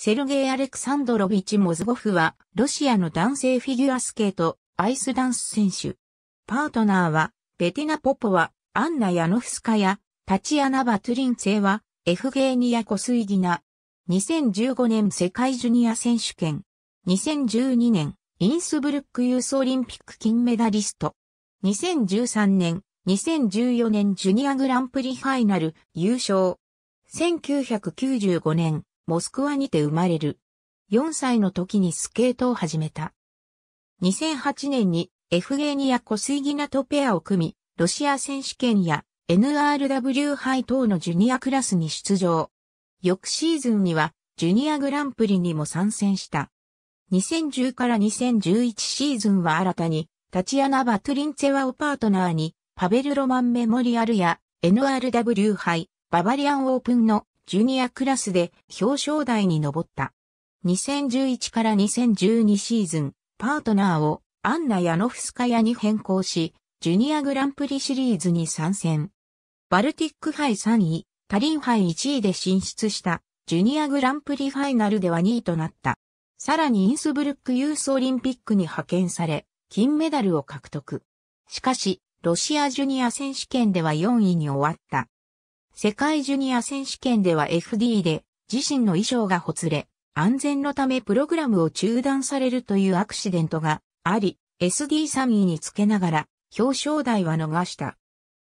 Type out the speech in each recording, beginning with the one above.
セルゲイ・アレクサンドロビチ・モズゴフは、ロシアの男性フィギュアスケート、アイスダンス選手。パートナーは、ベティナ・ポポは、アンナ・ヤノフスカや、タチアナ・バトゥリンツェは、エフゲーニア・コスイギナ。2015年世界ジュニア選手権。2012年、インスブルックユースオリンピック金メダリスト。2013年、2014年ジュニアグランプリファイナル優勝。1995年、モスクワにて生まれる。4歳の時にスケートを始めた。2008年にエフゲニア・コスイギナとペアを組み、ロシア選手権や NRW 杯等のジュニアクラスに出場。翌シーズンにはジュニアグランプリにも参戦した。2010から2011シーズンは新たにタチアナ・バトゥリンツェワをパートナーにパベル・ロマン・メモリアルや NRW 杯ババリアン・オープンのジュニアクラスで表彰台に上った。2011から2012シーズン、パートナーをアンナ・ヤノフスカヤに変更し、ジュニアグランプリシリーズに参戦。バルティック杯3位、タリン杯1位で進出したジュニアグランプリファイナルでは2位となった。さらにインスブルックユースオリンピックに派遣され、金メダルを獲得。しかし、ロシアジュニア選手権では4位に終わった。世界ジュニア選手権では FD で自身の衣装がほつれ、安全のためプログラムを中断されるというアクシデントがあり、SD3 位につけながら表彰台は逃した。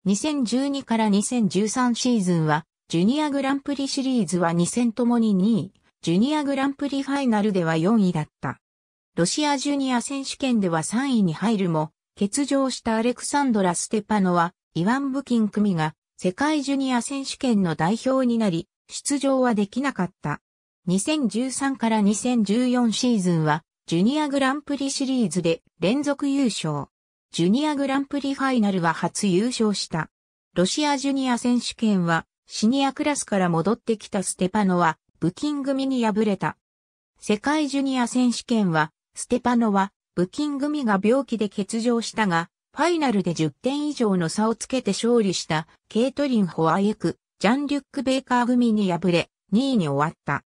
2012から2013シーズンは、ジュニアグランプリシリーズは2戦ともに2位、ジュニアグランプリファイナルでは4位だった。ロシアジュニア選手権では3位に入るも、欠場したアレクサンドラ・ステパノは、イワン・ブキン組が世界ジュニア選手権の代表になり、出場はできなかった。2013から2014シーズンは、ジュニアグランプリシリーズで連続優勝。ジュニアグランプリファイナルは初優勝した。ロシアジュニア選手権は、シニアクラスから戻ってきたステパノは、ブキン組に敗れた。世界ジュニア選手権は、ステパノは、ブキン組が病気で欠場したが、ファイナルで10点以上の差をつけて勝利したケイトリン・ホワイエク、ジャンリュック・ベイカー組に敗れ2位に終わった。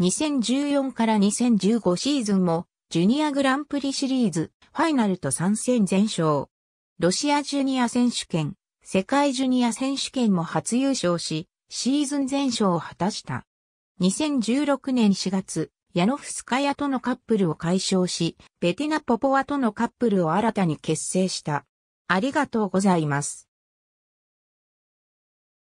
2014から2015シーズンもジュニアグランプリシリーズファイナルと3戦全勝。ロシアジュニア選手権、世界ジュニア選手権も初優勝し、シーズン全勝を果たした。2016年4月、ヤノフスカヤとのカップルを解消し、ベティナ・ポポワとのカップルを新たに結成した。ありがとうございます。